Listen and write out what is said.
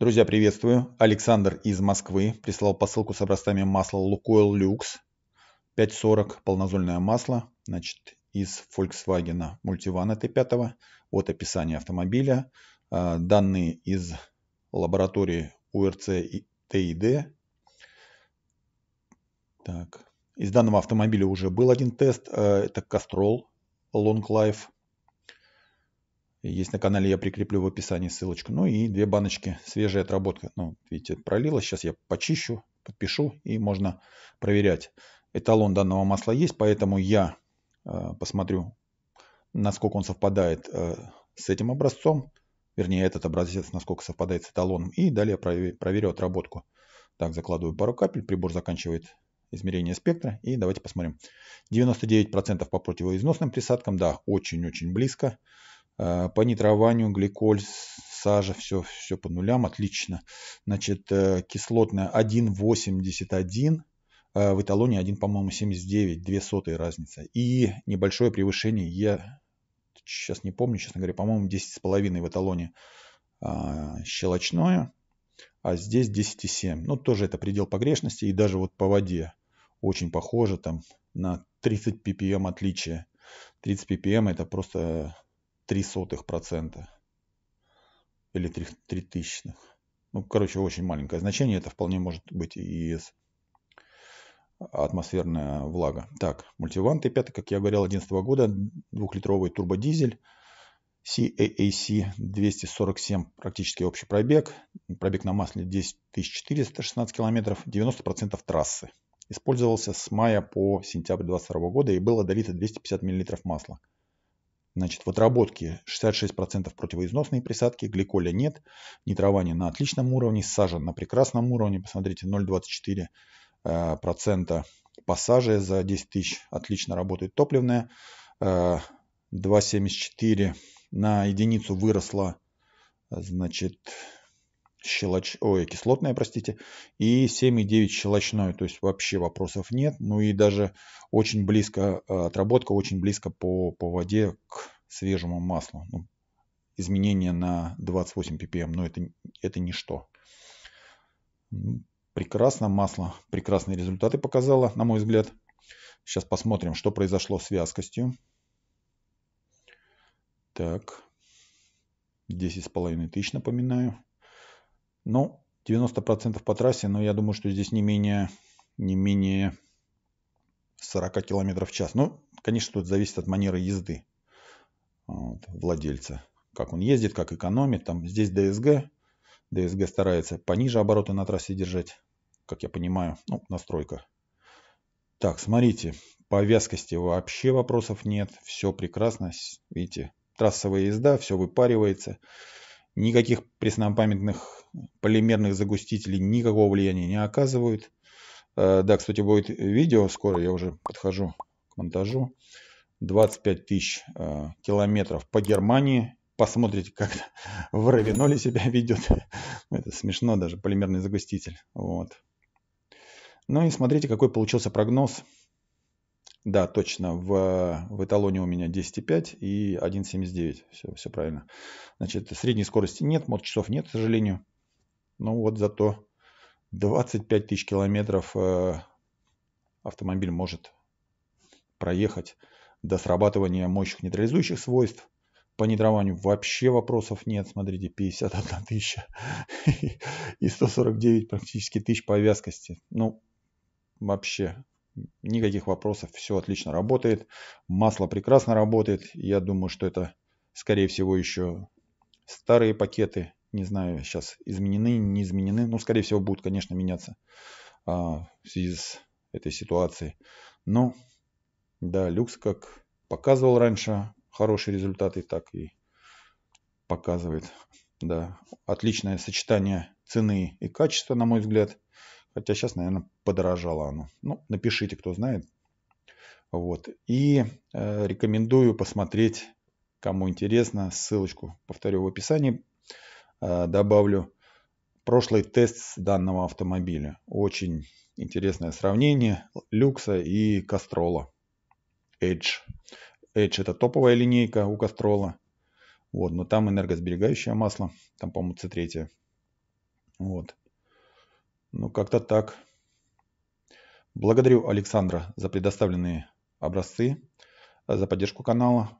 Друзья, приветствую. Александр из Москвы прислал посылку с образцами масла Лукойл Люкс 540 полнозольное масло, значит, из Volkswagen Multivan т 5 от описания автомобиля. А, данные из лаборатории УРЦ и ТИД. Так. Из данного автомобиля уже был один тест. А, это Castrol Long Life есть на канале, я прикреплю в описании ссылочку. Ну и две баночки свежая отработка. Ну, видите, пролилось. Сейчас я почищу, подпишу и можно проверять. Эталон данного масла есть, поэтому я э, посмотрю, насколько он совпадает э, с этим образцом. Вернее, этот образец, насколько совпадает с эталоном. И далее проверю, проверю отработку. Так, закладываю пару капель. Прибор заканчивает измерение спектра. И давайте посмотрим. 99% по противоизносным присадкам. Да, очень-очень близко. Э, по нитрованию, гликоль, сажа, все, все по нулям, отлично. Значит, э, кислотная 1,81, э, в эталоне 1, по-моему, 79, 2 сотые разница. И небольшое превышение я сейчас не помню, честно говоря, по-моему, 10,5 в эталоне щелочное, а здесь 10,7. Ну, тоже это предел погрешности, и даже вот по воде очень похоже, там на 30 ppm эм отличие. 30 ppm эм это просто три сотых процента или три три тысячных. Ну, короче, очень маленькое значение. Это вполне может быть и атмосферная влага. Так, мультиван Т5, как я говорил, 2011 года, двухлитровый турбодизель. CAAC 247 практически общий пробег. Пробег на масле 10 416 километров, 90% трассы. Использовался с мая по сентябрь 2022 года и было долито 250 миллилитров масла. Значит, в отработке 66% противоизносные присадки, гликоля нет, нитрование на отличном уровне, сажен на прекрасном уровне. Посмотрите, 0,24% по саже за 10 тысяч отлично работает топливная. Э, 2,74 на единицу выросла, значит, щелоч... Ой, кислотное, простите, и 7,9 щелочное, то есть вообще вопросов нет. Ну и даже очень близко, э, отработка очень близко по, по воде к свежему маслу. Ну, изменение на 28 ppm, но это, это ничто. Прекрасно масло, прекрасные результаты показало, на мой взгляд. Сейчас посмотрим, что произошло с вязкостью. Так, 10,5 тысяч, напоминаю. Ну, 90% по трассе, но я думаю, что здесь не менее, не менее 40 км в час. Ну, конечно, тут зависит от манеры езды а, вот, владельца. Как он ездит, как экономит. Там здесь ДСГ. ДСГ старается пониже обороты на трассе держать, как я понимаю. Ну, настройка. Так, смотрите, по вязкости вообще вопросов нет. Все прекрасно. Видите, трассовая езда, все выпаривается. Никаких преснопамятных полимерных загустителей никакого влияния не оказывают. Э, да, кстати, будет видео скоро, я уже подхожу к монтажу. 25 тысяч э, километров по Германии. Посмотрите, как в Равиноле себя ведет. Это смешно даже, полимерный загуститель. Вот. Ну и смотрите, какой получился прогноз. Да, точно, в, в эталоне у меня 10,5 и 1,79. Все, все правильно. Значит, средней скорости нет, моточасов нет, к сожалению. Ну вот зато 25 тысяч километров э, автомобиль может проехать до срабатывания мощных нейтрализующих свойств. По нейтрованию вообще вопросов нет. Смотрите, 51 тысяча и 149 практически тысяч по вязкости. Ну, вообще никаких вопросов. Все отлично работает. Масло прекрасно работает. Я думаю, что это, скорее всего, еще старые пакеты не знаю, сейчас изменены, не изменены. Ну, скорее всего, будут, конечно, меняться а, в связи с этой ситуацией. Но, да, люкс как показывал раньше хорошие результаты, так и показывает. Да, отличное сочетание цены и качества, на мой взгляд. Хотя сейчас, наверное, подорожало оно. Ну, напишите, кто знает. Вот. И э, рекомендую посмотреть, кому интересно, ссылочку, повторю, в описании а, добавлю прошлый тест данного автомобиля. Очень интересное сравнение люкса и кастрола. Edge. Edge это топовая линейка у кастрола. Вот, но там энергосберегающее масло. Там, по-моему, C3. Вот. Ну, как-то так. Благодарю Александра за предоставленные образцы, за поддержку канала